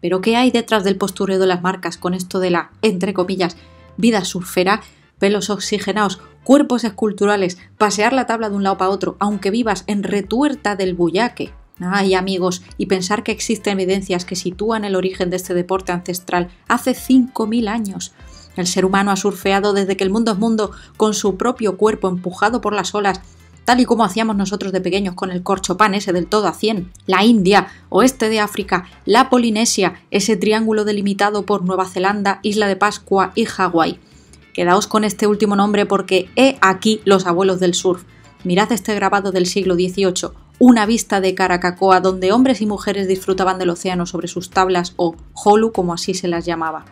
Pero ¿qué hay detrás del postureo de las marcas con esto de la, entre comillas, vida surfera? Pelos oxigenados, cuerpos esculturales, pasear la tabla de un lado para otro, aunque vivas en retuerta del bullaque. Ay amigos, y pensar que existen evidencias que sitúan el origen de este deporte ancestral hace 5.000 años. El ser humano ha surfeado desde que el mundo es mundo, con su propio cuerpo empujado por las olas, tal y como hacíamos nosotros de pequeños con el corcho pan ese del todo a 100, la India, oeste de África, la Polinesia, ese triángulo delimitado por Nueva Zelanda, Isla de Pascua y Hawái. Quedaos con este último nombre porque he aquí los abuelos del surf. Mirad este grabado del siglo XVIII, una vista de Caracacoa donde hombres y mujeres disfrutaban del océano sobre sus tablas o holu como así se las llamaba.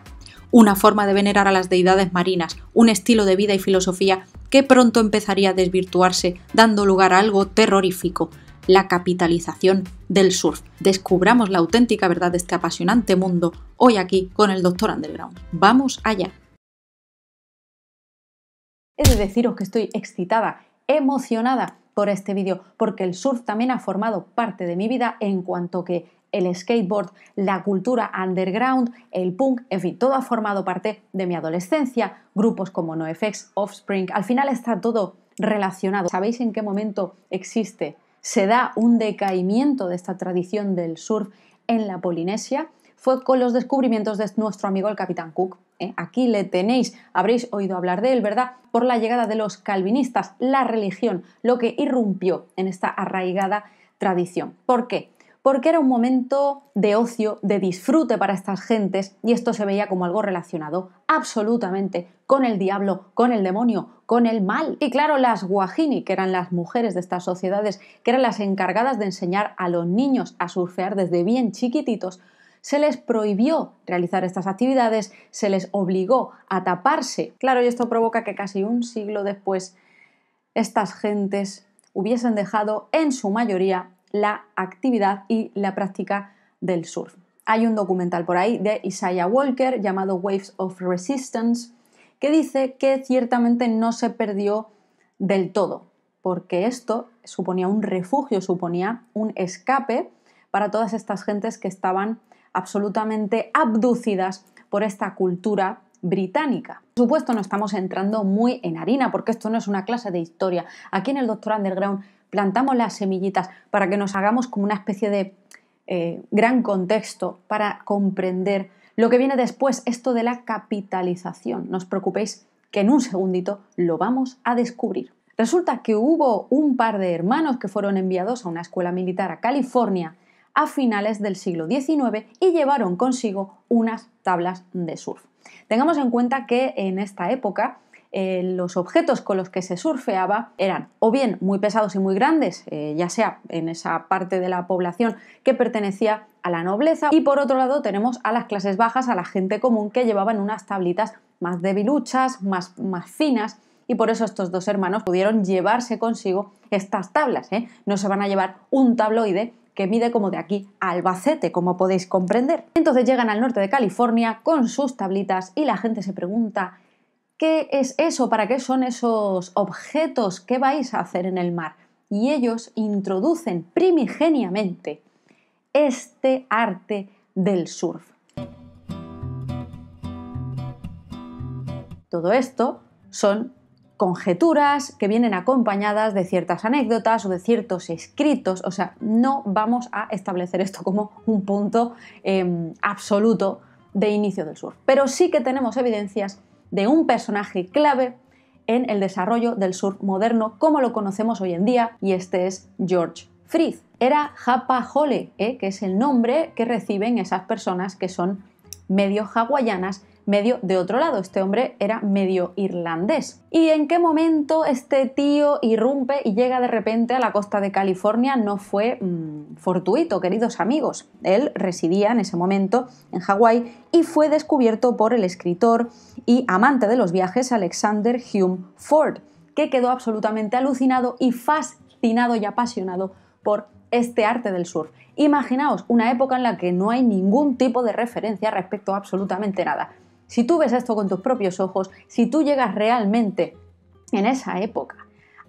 Una forma de venerar a las deidades marinas, un estilo de vida y filosofía que pronto empezaría a desvirtuarse, dando lugar a algo terrorífico, la capitalización del surf. Descubramos la auténtica verdad de este apasionante mundo hoy aquí con el Dr. Underground. ¡Vamos allá! He de deciros que estoy excitada, emocionada por este vídeo, porque el surf también ha formado parte de mi vida en cuanto que el skateboard, la cultura underground, el punk, en fin, todo ha formado parte de mi adolescencia, grupos como NoFX, Offspring, al final está todo relacionado. ¿Sabéis en qué momento existe? Se da un decaimiento de esta tradición del surf en la Polinesia. Fue con los descubrimientos de nuestro amigo el capitán Cook. ¿eh? Aquí le tenéis, habréis oído hablar de él, ¿verdad? Por la llegada de los calvinistas, la religión, lo que irrumpió en esta arraigada tradición. ¿Por qué? porque era un momento de ocio, de disfrute para estas gentes y esto se veía como algo relacionado absolutamente con el diablo, con el demonio, con el mal. Y claro, las guajini, que eran las mujeres de estas sociedades, que eran las encargadas de enseñar a los niños a surfear desde bien chiquititos, se les prohibió realizar estas actividades, se les obligó a taparse. Claro, y esto provoca que casi un siglo después estas gentes hubiesen dejado en su mayoría la actividad y la práctica del surf. Hay un documental por ahí de Isaiah Walker llamado Waves of Resistance que dice que ciertamente no se perdió del todo, porque esto suponía un refugio, suponía un escape para todas estas gentes que estaban absolutamente abducidas por esta cultura británica. Por supuesto, no estamos entrando muy en harina, porque esto no es una clase de historia. Aquí en el Doctor Underground plantamos las semillitas para que nos hagamos como una especie de eh, gran contexto para comprender lo que viene después, esto de la capitalización. No os preocupéis que en un segundito lo vamos a descubrir. Resulta que hubo un par de hermanos que fueron enviados a una escuela militar a California a finales del siglo XIX y llevaron consigo unas tablas de surf. Tengamos en cuenta que en esta época eh, los objetos con los que se surfeaba eran o bien muy pesados y muy grandes, eh, ya sea en esa parte de la población que pertenecía a la nobleza, y por otro lado tenemos a las clases bajas, a la gente común que llevaban unas tablitas más debiluchas, más, más finas, y por eso estos dos hermanos pudieron llevarse consigo estas tablas. ¿eh? No se van a llevar un tabloide que mide como de aquí a Albacete, como podéis comprender. Entonces llegan al norte de California con sus tablitas y la gente se pregunta ¿Qué es eso? ¿Para qué son esos objetos? ¿Qué vais a hacer en el mar? Y ellos introducen primigeniamente este arte del surf. Todo esto son conjeturas que vienen acompañadas de ciertas anécdotas o de ciertos escritos, o sea, no vamos a establecer esto como un punto em, absoluto de inicio del surf, pero sí que tenemos evidencias de un personaje clave en el desarrollo del surf moderno como lo conocemos hoy en día, y este es George Frith. Era Japa Hole, eh, que es el nombre que reciben esas personas que son medio hawaianas medio de otro lado. Este hombre era medio irlandés. ¿Y en qué momento este tío irrumpe y llega de repente a la costa de California? No fue mm, fortuito, queridos amigos. Él residía en ese momento en Hawái y fue descubierto por el escritor y amante de los viajes Alexander Hume Ford, que quedó absolutamente alucinado y fascinado y apasionado por este arte del surf. Imaginaos una época en la que no hay ningún tipo de referencia respecto a absolutamente nada. Si tú ves esto con tus propios ojos, si tú llegas realmente en esa época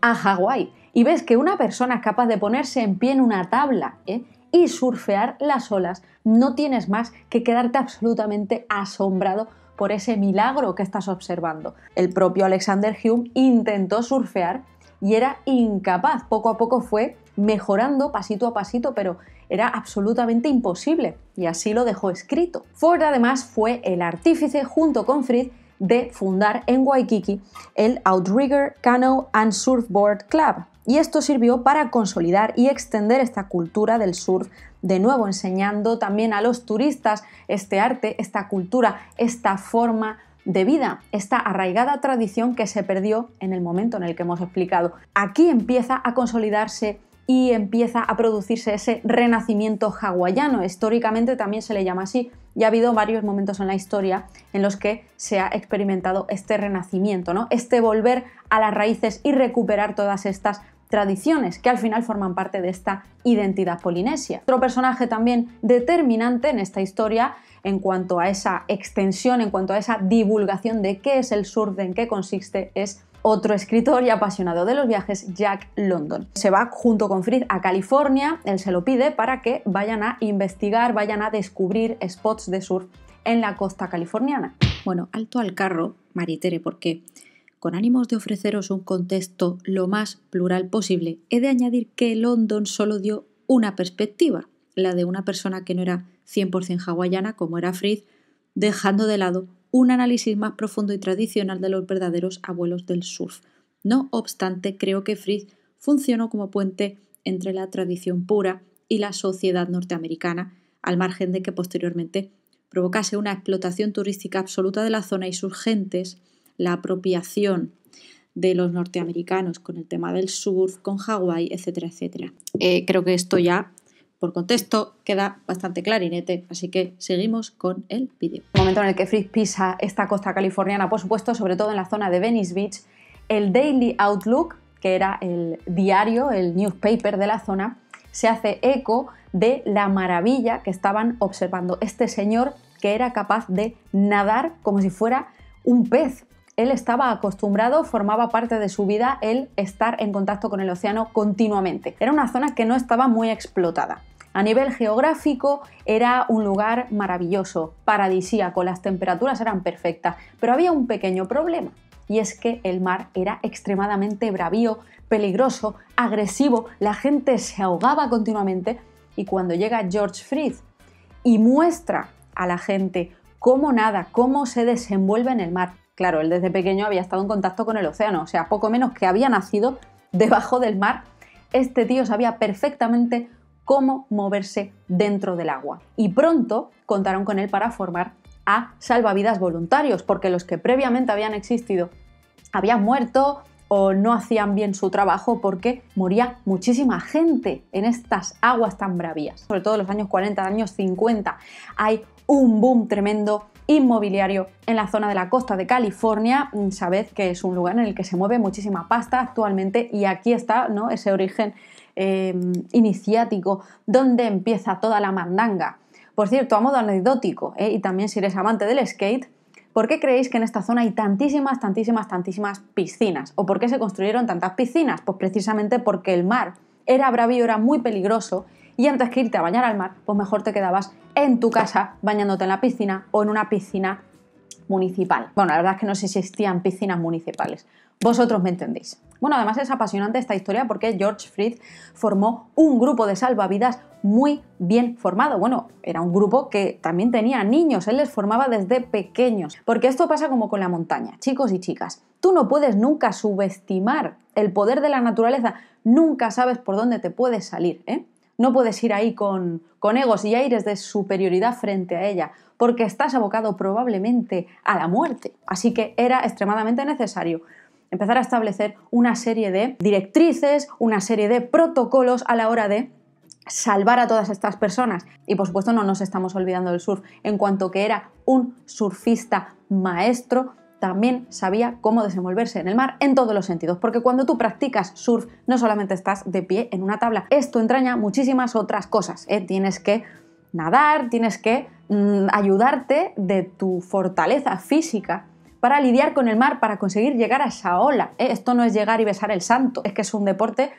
a Hawái y ves que una persona es capaz de ponerse en pie en una tabla ¿eh? y surfear las olas, no tienes más que quedarte absolutamente asombrado por ese milagro que estás observando. El propio Alexander Hume intentó surfear y era incapaz, poco a poco fue mejorando pasito a pasito, pero era absolutamente imposible y así lo dejó escrito. Ford además fue el artífice junto con Fritz de fundar en Waikiki el Outrigger Canoe and Surfboard Club, y esto sirvió para consolidar y extender esta cultura del surf de nuevo, enseñando también a los turistas este arte, esta cultura, esta forma de vida, esta arraigada tradición que se perdió en el momento en el que hemos explicado. Aquí empieza a consolidarse y empieza a producirse ese renacimiento hawaiano. Históricamente también se le llama así y ha habido varios momentos en la historia en los que se ha experimentado este renacimiento, ¿no? este volver a las raíces y recuperar todas estas tradiciones que al final forman parte de esta identidad polinesia. Otro personaje también determinante en esta historia en cuanto a esa extensión, en cuanto a esa divulgación de qué es el sur en qué consiste, es otro escritor y apasionado de los viajes, Jack London. Se va junto con Fritz a California, él se lo pide para que vayan a investigar, vayan a descubrir spots de surf en la costa californiana. Bueno, alto al carro, Maritere, porque con ánimos de ofreceros un contexto lo más plural posible, he de añadir que London solo dio una perspectiva, la de una persona que no era 100% hawaiana como era Fritz, dejando de lado un análisis más profundo y tradicional de los verdaderos abuelos del surf. No obstante, creo que Fritz funcionó como puente entre la tradición pura y la sociedad norteamericana, al margen de que posteriormente provocase una explotación turística absoluta de la zona y sus gentes, la apropiación de los norteamericanos con el tema del surf, con Hawái, etcétera, etcétera. Eh, creo que esto ya por contexto queda bastante clarinete, así que seguimos con el vídeo. El momento en el que Frick pisa esta costa californiana, por supuesto, sobre todo en la zona de Venice Beach, el Daily Outlook, que era el diario, el newspaper de la zona, se hace eco de la maravilla que estaban observando este señor que era capaz de nadar como si fuera un pez. Él estaba acostumbrado, formaba parte de su vida el estar en contacto con el océano continuamente. Era una zona que no estaba muy explotada. A nivel geográfico era un lugar maravilloso, paradisíaco, las temperaturas eran perfectas, pero había un pequeño problema, y es que el mar era extremadamente bravío, peligroso, agresivo, la gente se ahogaba continuamente y cuando llega George Fritz y muestra a la gente cómo nada, cómo se desenvuelve en el mar. Claro, él desde pequeño había estado en contacto con el océano, o sea, poco menos que había nacido debajo del mar. Este tío sabía perfectamente cómo moverse dentro del agua. Y pronto contaron con él para formar a salvavidas voluntarios, porque los que previamente habían existido habían muerto o no hacían bien su trabajo porque moría muchísima gente en estas aguas tan bravías. Sobre todo en los años 40, años 50, hay un boom tremendo inmobiliario en la zona de la costa de California. Sabed que es un lugar en el que se mueve muchísima pasta actualmente y aquí está ¿no? ese origen Em, iniciático, donde empieza toda la mandanga. Por cierto, a modo anecdótico, eh, y también si eres amante del skate, ¿por qué creéis que en esta zona hay tantísimas, tantísimas, tantísimas piscinas? ¿O por qué se construyeron tantas piscinas? Pues precisamente porque el mar era bravío, era muy peligroso y antes que irte a bañar al mar, pues mejor te quedabas en tu casa bañándote en la piscina o en una piscina municipal. Bueno, la verdad es que no sé si existían piscinas municipales. Vosotros me entendéis. Bueno, además es apasionante esta historia porque George Fritz formó un grupo de salvavidas muy bien formado. Bueno, era un grupo que también tenía niños, él les formaba desde pequeños. Porque esto pasa como con la montaña, chicos y chicas. Tú no puedes nunca subestimar el poder de la naturaleza, nunca sabes por dónde te puedes salir, ¿eh? No puedes ir ahí con, con egos y aires de superioridad frente a ella, porque estás abocado probablemente a la muerte. Así que era extremadamente necesario empezar a establecer una serie de directrices, una serie de protocolos a la hora de salvar a todas estas personas. Y por supuesto no nos estamos olvidando del surf. En cuanto que era un surfista maestro, también sabía cómo desenvolverse en el mar en todos los sentidos, porque cuando tú practicas surf no solamente estás de pie en una tabla, esto entraña muchísimas otras cosas. ¿eh? Tienes que nadar, tienes que mm, ayudarte de tu fortaleza física para lidiar con el mar, para conseguir llegar a esa ola. Eh, esto no es llegar y besar el santo, es que es un deporte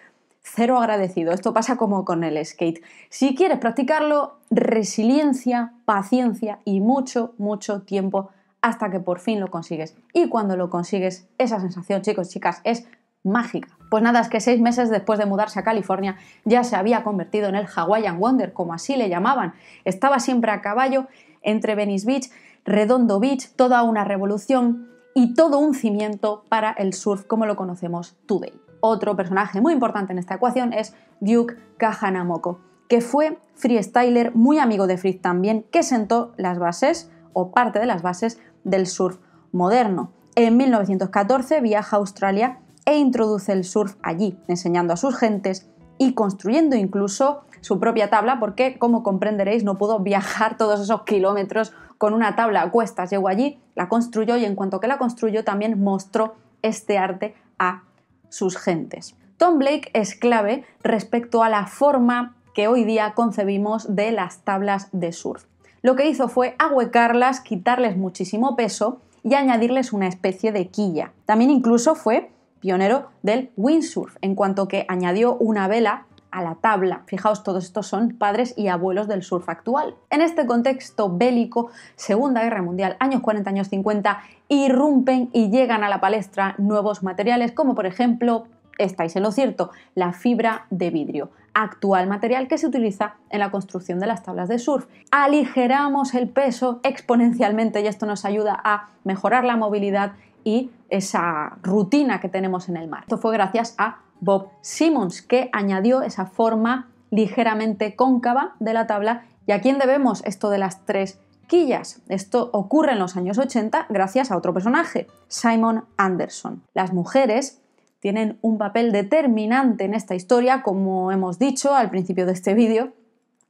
cero agradecido. Esto pasa como con el skate. Si quieres practicarlo, resiliencia, paciencia y mucho, mucho tiempo hasta que por fin lo consigues. Y cuando lo consigues, esa sensación, chicos, chicas, es mágica. Pues nada, es que seis meses después de mudarse a California ya se había convertido en el Hawaiian Wonder, como así le llamaban. Estaba siempre a caballo entre Venice Beach Redondo Beach, toda una revolución y todo un cimiento para el surf como lo conocemos today. Otro personaje muy importante en esta ecuación es Duke Kahanamoko, que fue freestyler muy amigo de Fritz también, que sentó las bases o parte de las bases del surf moderno. En 1914 viaja a Australia e introduce el surf allí, enseñando a sus gentes y construyendo incluso su propia tabla, porque como comprenderéis no pudo viajar todos esos kilómetros con una tabla a cuestas, llegó allí, la construyó y en cuanto que la construyó también mostró este arte a sus gentes. Tom Blake es clave respecto a la forma que hoy día concebimos de las tablas de surf. Lo que hizo fue ahuecarlas, quitarles muchísimo peso y añadirles una especie de quilla. También incluso fue pionero del windsurf, en cuanto que añadió una vela a la tabla. Fijaos, todos estos son padres y abuelos del surf actual. En este contexto bélico, Segunda Guerra Mundial, años 40, años 50, irrumpen y llegan a la palestra nuevos materiales como por ejemplo estáis en lo cierto, la fibra de vidrio, actual material que se utiliza en la construcción de las tablas de surf. Aligeramos el peso exponencialmente y esto nos ayuda a mejorar la movilidad y esa rutina que tenemos en el mar. Esto fue gracias a Bob Simmons, que añadió esa forma ligeramente cóncava de la tabla. ¿Y a quién debemos esto de las tres quillas? Esto ocurre en los años 80 gracias a otro personaje, Simon Anderson. Las mujeres tienen un papel determinante en esta historia, como hemos dicho al principio de este vídeo.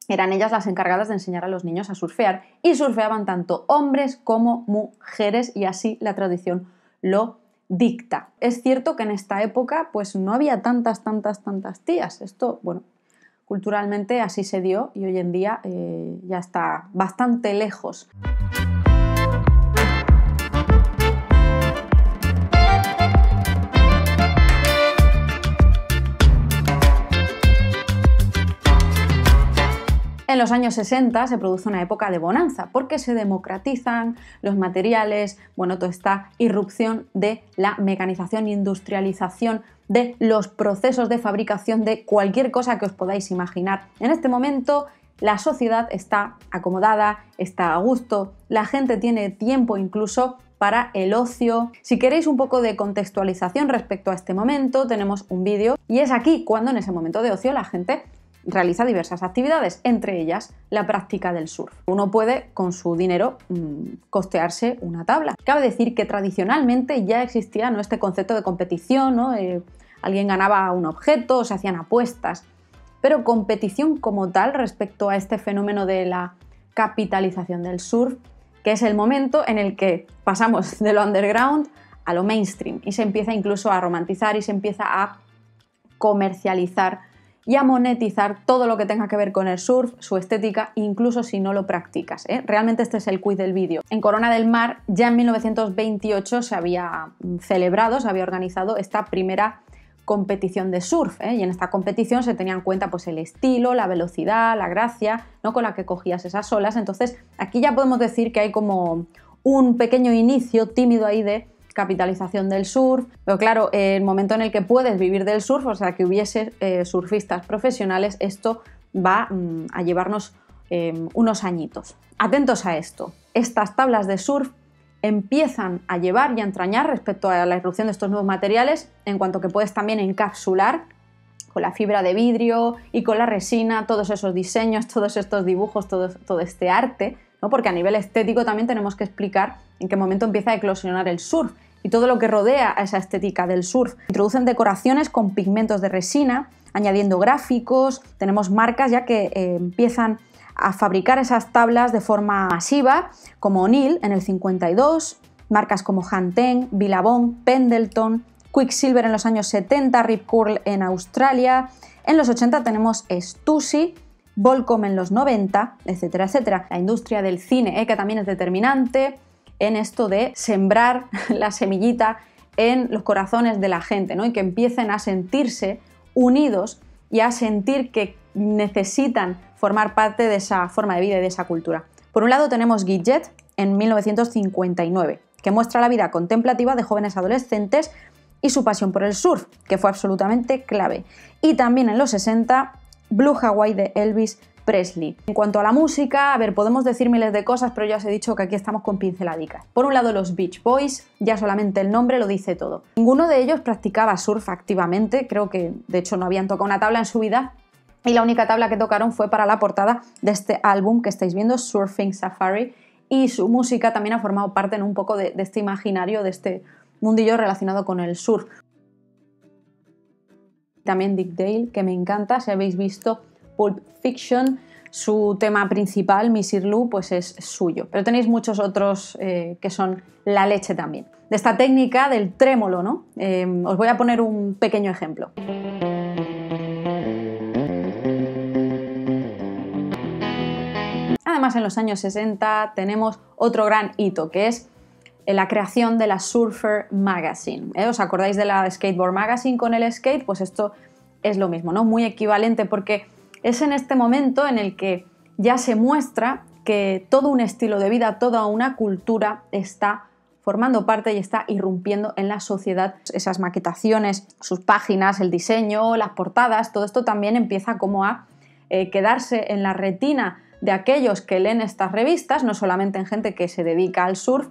Eran ellas las encargadas de enseñar a los niños a surfear y surfeaban tanto hombres como mujeres y así la tradición lo dicta. Es cierto que en esta época pues no había tantas, tantas, tantas tías. Esto, bueno, culturalmente así se dio y hoy en día eh, ya está bastante lejos. En los años 60 se produce una época de bonanza porque se democratizan los materiales, bueno, toda esta irrupción de la mecanización, e industrialización de los procesos de fabricación de cualquier cosa que os podáis imaginar. En este momento la sociedad está acomodada, está a gusto, la gente tiene tiempo incluso para el ocio. Si queréis un poco de contextualización respecto a este momento, tenemos un vídeo y es aquí cuando en ese momento de ocio la gente realiza diversas actividades, entre ellas la práctica del surf. Uno puede con su dinero mm, costearse una tabla. Cabe decir que tradicionalmente ya existía ¿no? este concepto de competición, eh, alguien ganaba un objeto, se hacían apuestas, pero competición como tal respecto a este fenómeno de la capitalización del surf, que es el momento en el que pasamos de lo underground a lo mainstream y se empieza incluso a romantizar y se empieza a comercializar y a monetizar todo lo que tenga que ver con el surf, su estética, incluso si no lo practicas. ¿eh? Realmente este es el quiz del vídeo. En Corona del Mar ya en 1928 se había mm, celebrado, se había organizado esta primera competición de surf ¿eh? y en esta competición se tenía en cuenta pues el estilo, la velocidad, la gracia, ¿no? con la que cogías esas olas. Entonces aquí ya podemos decir que hay como un pequeño inicio tímido ahí de capitalización del surf, pero claro, el momento en el que puedes vivir del surf, o sea, que hubiese eh, surfistas profesionales, esto va mm, a llevarnos em, unos añitos. Atentos a esto, estas tablas de surf empiezan a llevar y a entrañar respecto a la irrupción de estos nuevos materiales, en cuanto que puedes también encapsular con la fibra de vidrio y con la resina todos esos diseños, todos estos dibujos, todo este arte porque a nivel estético también tenemos que explicar en qué momento empieza a eclosionar el surf y todo lo que rodea a esa estética del surf. Introducen decoraciones con pigmentos de resina, añadiendo gráficos, tenemos marcas ya que eh, empiezan a fabricar esas tablas de forma masiva, como O'Neill en el 52, marcas como Hanteng, Billabong, Pendleton, Quicksilver en los años 70, Rip Curl en Australia, en los 80 tenemos Stussy, Volcom en los 90, etcétera, etcétera. La industria del cine, eh, que también es determinante en esto de sembrar la semillita en los corazones de la gente, ¿no? Y que empiecen a sentirse unidos y a sentir que necesitan formar parte de esa forma de vida y de esa cultura. Por un lado tenemos Gidget en 1959, que muestra la vida contemplativa de jóvenes adolescentes y su pasión por el surf, que fue absolutamente clave. Y también en los 60 Blue Hawaii de Elvis Presley. En cuanto a la música, a ver, podemos decir miles de cosas, pero ya os he dicho que aquí estamos con pinceladicas. Por un lado, los Beach Boys, ya solamente el nombre lo dice todo. Ninguno de ellos practicaba surf activamente, creo que de hecho no habían tocado una tabla en su vida. Y la única tabla que tocaron fue para la portada de este álbum que estáis viendo, Surfing Safari, y su música también ha formado parte en un poco de este imaginario, de este mundillo relacionado con el surf también Dick Dale, que me encanta, si habéis visto Pulp Fiction, su tema principal, Missir Lu, pues es suyo. Pero tenéis muchos otros eh, que son la leche también. De esta técnica del trémolo, ¿no? Eh, os voy a poner un pequeño ejemplo. Además, en los años 60 tenemos otro gran hito, que es la creación de la Surfer Magazine. ¿eh? ¿Os acordáis de la Skateboard Magazine con el skate? Pues esto es lo mismo, ¿no? Muy equivalente porque es en este momento en el que ya se muestra que todo un estilo de vida, toda una cultura está formando parte y está irrumpiendo en la sociedad. Esas maquetaciones, sus páginas, el diseño, las portadas, todo esto también empieza como a eh, quedarse en la retina de aquellos que leen estas revistas, no solamente en gente que se dedica al surf,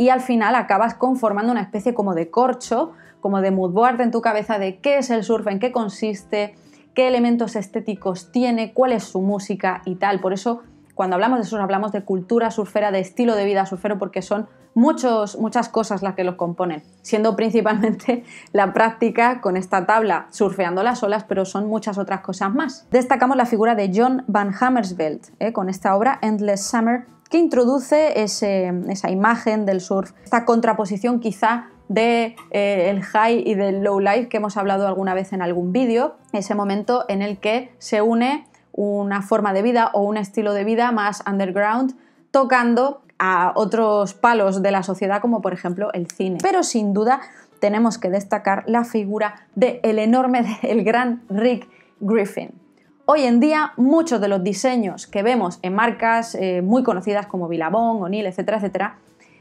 y al final acabas conformando una especie como de corcho, como de mood en tu cabeza de qué es el surf, en qué consiste, qué elementos estéticos tiene, cuál es su música y tal. Por eso cuando hablamos de surf hablamos de cultura surfera, de estilo de vida surfero, porque son muchos, muchas cosas las que los componen, siendo principalmente la práctica con esta tabla, surfeando las olas, pero son muchas otras cosas más. Destacamos la figura de John Van Hammersveld, ¿eh? con esta obra Endless Summer que introduce esa imagen del surf, esta contraposición quizá de eh, el high y del low life que hemos hablado alguna vez en algún vídeo, ese momento en el que se une una forma de vida o un estilo de vida más underground tocando a otros palos de la sociedad como por ejemplo el cine. Pero sin duda tenemos que destacar la figura del enorme, el gran Rick Griffin. Hoy en día muchos de los diseños que vemos en marcas eh, muy conocidas como Billabong, O'Neill, etcétera, etcétera,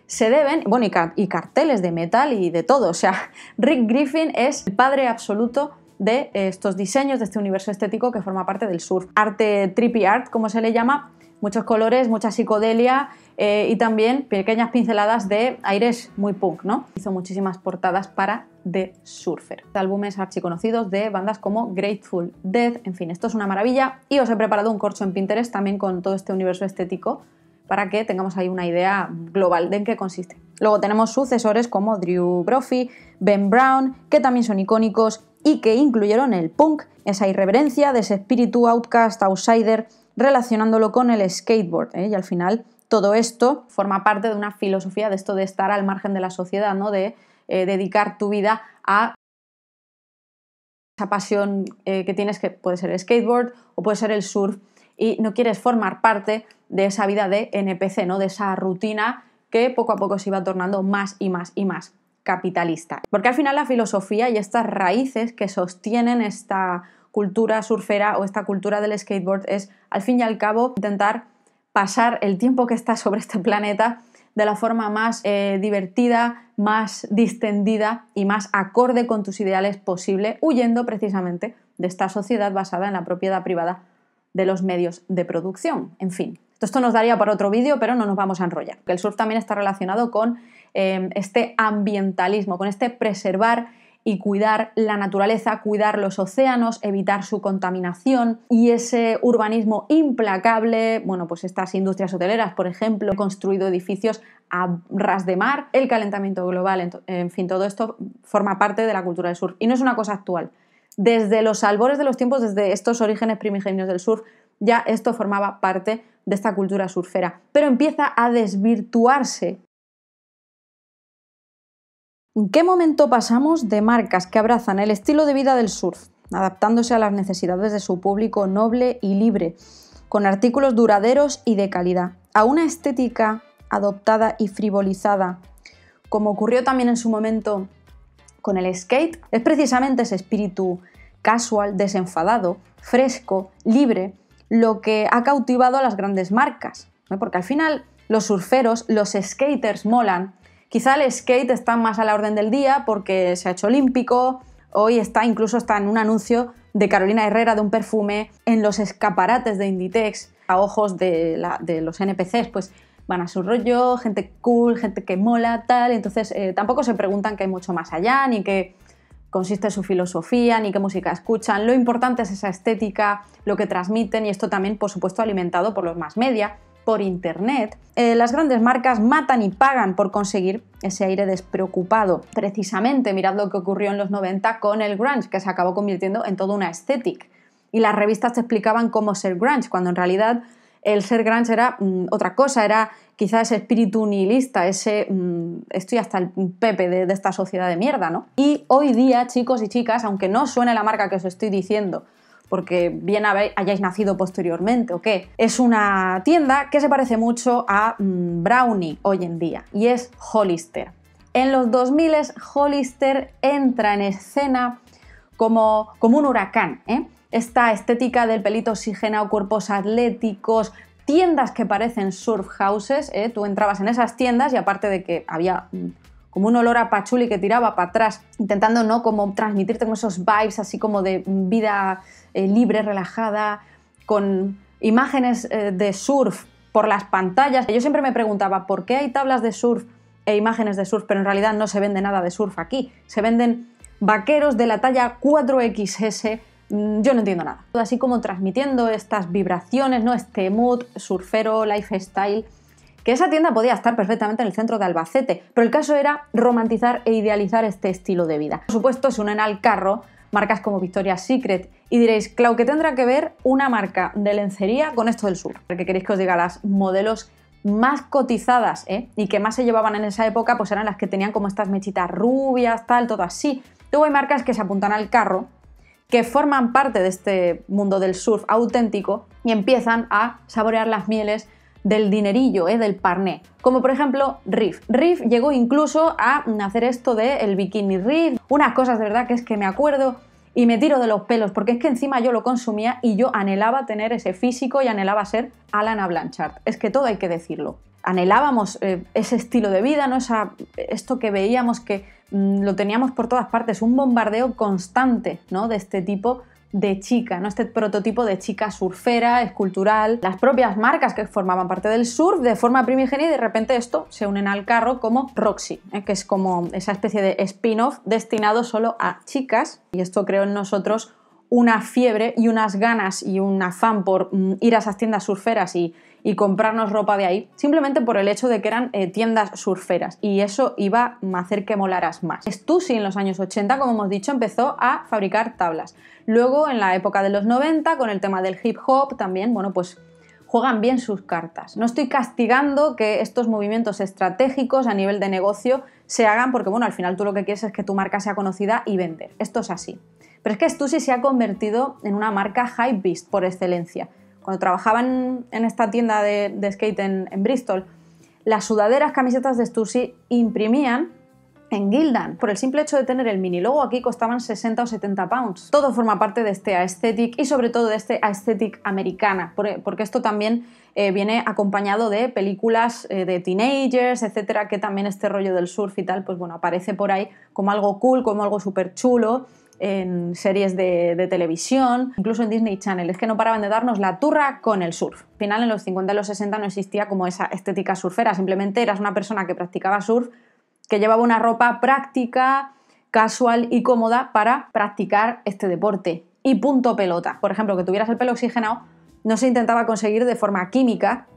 se deben, bueno, y, y, carteles de metal y de todo, o sea, Rick Griffin es el padre absoluto de eh, estos diseños, de este universo estético que forma parte del surf. Arte trippy art, como se le llama, muchos colores, mucha psicodelia eh, y también pequeñas pinceladas de aires muy punk, ¿no? Hizo muchísimas portadas para The Surfer, álbumes archiconocidos de bandas como Grateful Dead, en fin, esto es una maravilla y os he preparado un corcho en Pinterest también con todo este universo estético para que tengamos ahí una idea global de en qué consiste. Luego tenemos sucesores como Drew Brophy, Ben Brown, que también son icónicos y que incluyeron el punk, esa irreverencia de ese espíritu outcast, outsider relacionándolo con el skateboard. ¿eh? Y al final todo esto forma parte de una filosofía de esto de estar al margen de la sociedad, ¿no? de eh, dedicar tu vida a esa pasión eh, que tienes, que puede ser el skateboard o puede ser el surf, y no quieres formar parte de esa vida de NPC, ¿no? de esa rutina que poco a poco se iba tornando más y más y más capitalista. Porque al final la filosofía y estas raíces que sostienen esta cultura surfera o esta cultura del skateboard es, al fin y al cabo, intentar pasar el tiempo que está sobre este planeta de la forma más eh, divertida, más distendida y más acorde con tus ideales posible, huyendo precisamente de esta sociedad basada en la propiedad privada de los medios de producción. En fin, esto nos daría para otro vídeo, pero no nos vamos a enrollar. El surf también está relacionado con eh, este ambientalismo, con este preservar y cuidar la naturaleza, cuidar los océanos, evitar su contaminación y ese urbanismo implacable, bueno, pues estas industrias hoteleras, por ejemplo, construido edificios a ras de mar, el calentamiento global, en fin, todo esto forma parte de la cultura del surf y no es una cosa actual. Desde los albores de los tiempos, desde estos orígenes primigenios del surf, ya esto formaba parte de esta cultura surfera, pero empieza a desvirtuarse ¿En qué momento pasamos de marcas que abrazan el estilo de vida del surf, adaptándose a las necesidades de su público noble y libre, con artículos duraderos y de calidad, a una estética adoptada y frivolizada, como ocurrió también en su momento con el skate? Es precisamente ese espíritu casual, desenfadado, fresco, libre, lo que ha cautivado a las grandes marcas, porque al final los surferos, los skaters molan, Quizá el skate está más a la orden del día porque se ha hecho olímpico, hoy está incluso está en un anuncio de Carolina Herrera de un perfume en los escaparates de Inditex a ojos de, los NPCs, pues van a su rollo, gente cool, gente que mola, tal, entonces eh, tampoco se preguntan que hay mucho más allá, ni qué consiste su filosofía, ni qué música escuchan, lo importante es esa estética, lo que transmiten y esto también, por supuesto, alimentado por los más media, por Internet, eh, las grandes marcas matan y pagan por conseguir ese aire despreocupado. Precisamente, mirad lo que ocurrió en los 90 con el grunge, que se acabó convirtiendo en toda una estética. Y las revistas te explicaban cómo ser grunge, cuando en realidad el ser grunge era mm, otra cosa, era quizás ese espíritu nihilista, ese mm, estoy hasta el pepe de, de, esta sociedad de mierda, ¿no? Y hoy día, chicos y chicas, aunque no suene la marca que os estoy diciendo, porque bien hayáis nacido posteriormente o qué. Es una tienda que se parece mucho a mm, Brownie hoy en día y es Hollister. En los 2000 Hollister entra en escena como, como un huracán. ¿eh? Esta estética del pelito oxigenado, cuerpos atléticos, tiendas que parecen surf houses. ¿eh? Tú entrabas en esas tiendas y aparte de que había mm, como un olor a pachuli que tiraba para atrás, intentando no como transmitirte con esos vibes así como de mm, vida eh, libre, relajada, con imágenes eh, de surf por las pantallas. Yo siempre me preguntaba, ¿por qué hay tablas de surf e imágenes de surf? Pero en realidad no se vende nada de surf aquí. Se venden vaqueros de la talla 4XS. Mm, yo no entiendo nada. Así como transmitiendo estas vibraciones, ¿no? Este mood surfero, lifestyle que esa tienda podía estar perfectamente en el centro de Albacete, pero el caso era romantizar e idealizar este estilo de vida. Por supuesto, es en al carro marcas como Victoria's Secret. Y diréis, Clau, ¿qué tendrá que ver una marca de lencería con esto del surf? Porque queréis que os diga las modelos más cotizadas ¿eh? y que más se llevaban en esa época, pues eran las que tenían como estas mechitas rubias, tal, todo así. Luego hay marcas que se apuntan al carro, que forman parte de este mundo del surf auténtico y empiezan a saborear las mieles del dinerillo, ¿eh? del parné. Como por ejemplo Riff. Riff llegó incluso a hacer esto del bikini Riff, unas cosas de verdad que es que me acuerdo y me tiro de los pelos, porque es que encima yo lo consumía y yo anhelaba tener ese físico y anhelaba ser Alana Blanchard. Es que todo hay que decirlo. Anhelábamos eh, ese estilo de vida, ¿no? Esa, esto que veíamos que mm, lo teníamos por todas partes, un bombardeo constante ¿no? de este tipo de chica, ¿no? Este prototipo de chica surfera, escultural, las propias marcas que formaban parte del surf de forma primigenia y de repente esto se unen al carro como Roxy, ¿eh? que es como esa especie de spin-off destinado solo a chicas y esto creó en nosotros una fiebre y unas ganas y un afán por mm, ir a esas tiendas surferas y y comprarnos ropa de ahí, simplemente por el hecho de que eran eh, tiendas surferas y eso iba a hacer que molaras más. Stussy en los años 80, como hemos dicho, empezó a fabricar tablas. Luego, en la época de los 90, con el tema del hip hop también, bueno, pues juegan bien sus cartas. No estoy castigando que estos movimientos estratégicos a nivel de negocio se hagan porque, bueno, al final tú lo que quieres es que tu marca sea conocida y vender. Esto es así. Pero es que Stussy se ha convertido en una marca hype beast por excelencia cuando trabajaban en, esta tienda de, skate en, Bristol, las sudaderas, camisetas de Stussy imprimían en Gildan. Por el simple hecho de tener el mini logo aquí costaban 60 o 70 pounds. Todo forma parte de este aesthetic y sobre todo de este aesthetic americana, porque esto también eh, viene acompañado de películas eh, de teenagers, etcétera, que también este rollo del surf y tal, pues bueno, aparece por ahí como algo cool, como algo súper chulo en series de, televisión, incluso en Disney Channel. Es que no paraban de darnos la turra con el surf. Al final, en los 50 y los 60 no existía como esa estética surfera, simplemente eras una persona que practicaba surf, que llevaba una ropa práctica, casual y cómoda para practicar este deporte. Y punto pelota. Por ejemplo, que tuvieras el pelo oxigenado no se intentaba conseguir de forma química,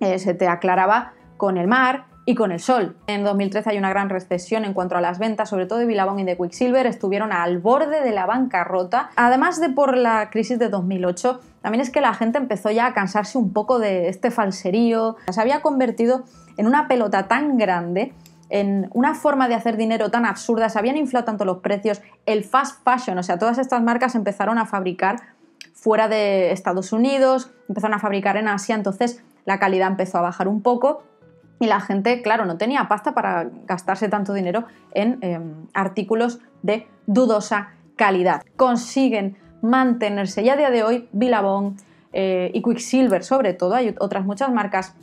eh, se te aclaraba con el mar, y con el sol. En 2013 hay una gran recesión en cuanto a las ventas, sobre todo de Billabong y de Quicksilver, estuvieron al borde de la bancarrota. Además de por la crisis de 2008, también es que la gente empezó ya a cansarse un poco de este falserío. Se había convertido en una pelota tan grande en una forma de hacer dinero tan absurda, se habían inflado tanto los precios, el fast fashion, o sea, todas estas marcas empezaron a fabricar fuera de Estados Unidos, empezaron a fabricar en Asia, entonces la calidad empezó a bajar un poco y la gente, claro, no tenía pasta para gastarse tanto dinero en em, artículos de dudosa calidad. Consiguen mantenerse. Ya a día de hoy, Billabong eh, y Quicksilver, sobre todo, hay otras muchas marcas,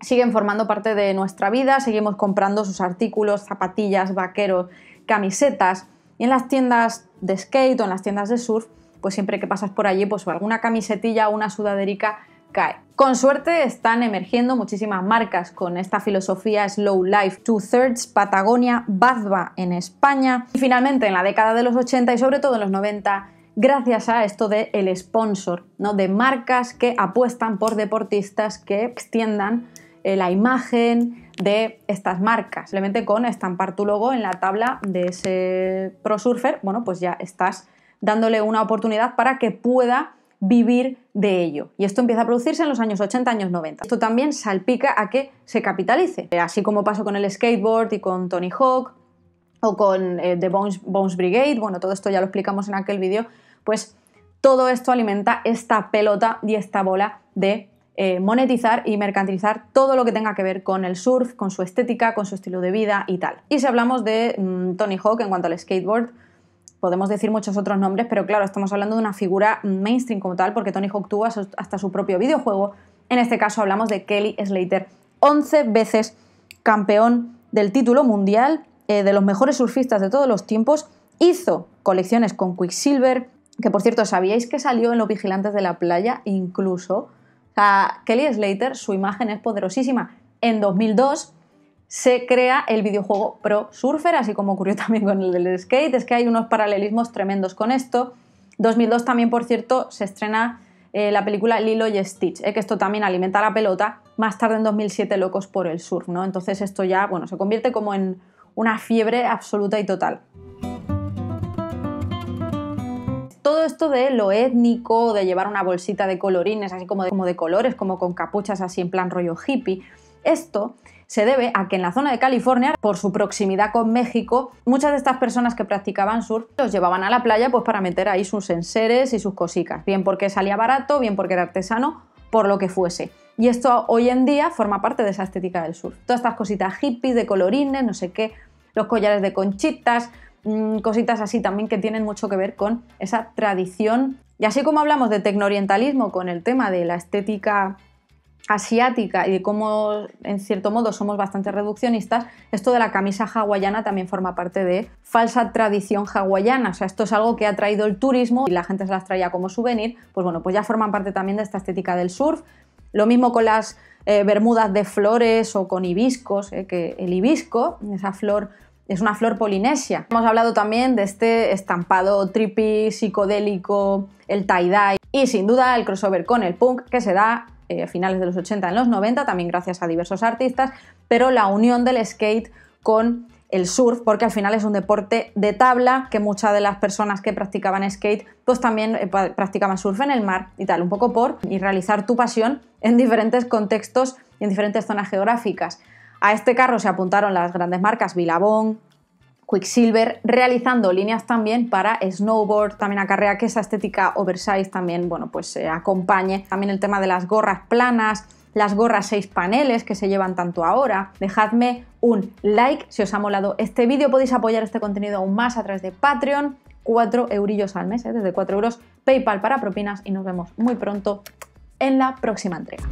siguen formando parte de nuestra vida, seguimos comprando sus artículos, zapatillas, vaqueros, camisetas. Y en las tiendas de skate o en las tiendas de surf, pues siempre que pasas por allí, pues alguna camisetilla o una sudaderica cae. Con suerte están emergiendo muchísimas marcas con esta filosofía Slow Life, Two Thirds, Patagonia, Bazba en España y finalmente en la década de los 80 y sobre todo en los 90 gracias a esto del el sponsor, ¿no? de marcas que apuestan por deportistas que extiendan eh, la imagen de estas marcas. Simplemente con estampar tu logo en la tabla de ese pro surfer, bueno, pues ya estás dándole una oportunidad para que pueda vivir de ello. Y esto empieza a producirse en los años 80, años 90. Esto también salpica a que se capitalice, eh, así como pasó con el skateboard y con Tony Hawk o con eh, The Bones, Brigade, bueno, todo esto ya lo explicamos en aquel vídeo, pues todo esto alimenta esta pelota y esta bola de eh, monetizar y mercantilizar todo lo que tenga que ver con el surf, con su estética, con su estilo de vida y tal. Y si hablamos de mm, Tony Hawk en cuanto al skateboard, podemos decir muchos otros nombres, pero claro, estamos hablando de una figura mainstream como tal, porque Tony Hawk tuvo hasta su propio videojuego. En este caso hablamos de Kelly Slater, 11 veces campeón del título mundial, eh, de los mejores surfistas de todos los tiempos, hizo colecciones con Quicksilver, que por cierto, ¿sabíais que salió en Los Vigilantes de la Playa incluso? Kelly Slater, su imagen es poderosísima. En 2002 se crea el videojuego Pro Surfer, así como ocurrió también con el del skate. Es que hay unos paralelismos tremendos con esto. 2002 también, por cierto, se estrena eh, la película Lilo y Stitch, eh, que esto también alimenta la pelota. Más tarde, en 2007, Locos por el Surf, ¿no? Entonces esto ya, bueno, se convierte como en una fiebre absoluta y total. Todo esto de lo étnico, de llevar una bolsita de colorines, así como de, como de colores, como con capuchas así en plan rollo hippie, esto se debe a que en la zona de California, por su proximidad con México, muchas de estas personas que practicaban surf los llevaban a la playa pues para meter ahí sus enseres y sus cosicas, bien porque salía barato, bien porque era artesano, por lo que fuese. Y esto hoy en día forma parte de esa estética del surf. Todas estas cositas hippies, de colorines, no sé qué, los collares de conchitas, mm, cositas así también que tienen mucho que ver con esa tradición. Y así como hablamos de tecnoorientalismo con el tema de la estética asiática y de cómo en cierto modo somos bastante reduccionistas, esto de la camisa hawaiana también forma parte de falsa tradición hawaiana. O sea, esto es algo que ha traído el turismo y la gente se las traía como souvenir, pues bueno, pues ya forman parte también de esta estética del surf. Lo mismo con las eh, bermudas de flores o con hibiscos, eh, que el hibisco, esa flor es una flor polinesia. Hemos hablado también de este estampado trippy, psicodélico, el tie-dye y sin duda el crossover con el punk que se da eh, finales de los 80, en los 90, también gracias a diversos artistas, pero la unión del skate con el surf, porque al final es un deporte de tabla que muchas de las personas que practicaban skate, pues también eh, practicaban surf en el mar y tal, un poco por y realizar tu pasión en diferentes contextos y en diferentes zonas geográficas. A este carro se apuntaron las grandes marcas vilabón Quicksilver realizando líneas también para snowboard, también acarrea que esa estética oversize también, bueno, pues se eh, acompañe. También el tema de las gorras planas, las gorras seis paneles que se llevan tanto ahora. Dejadme un like si os ha molado este vídeo, podéis apoyar este contenido aún más a través de Patreon, 4 eurillos al mes, eh, desde 4 euros, PayPal para propinas y nos vemos muy pronto en la próxima entrega.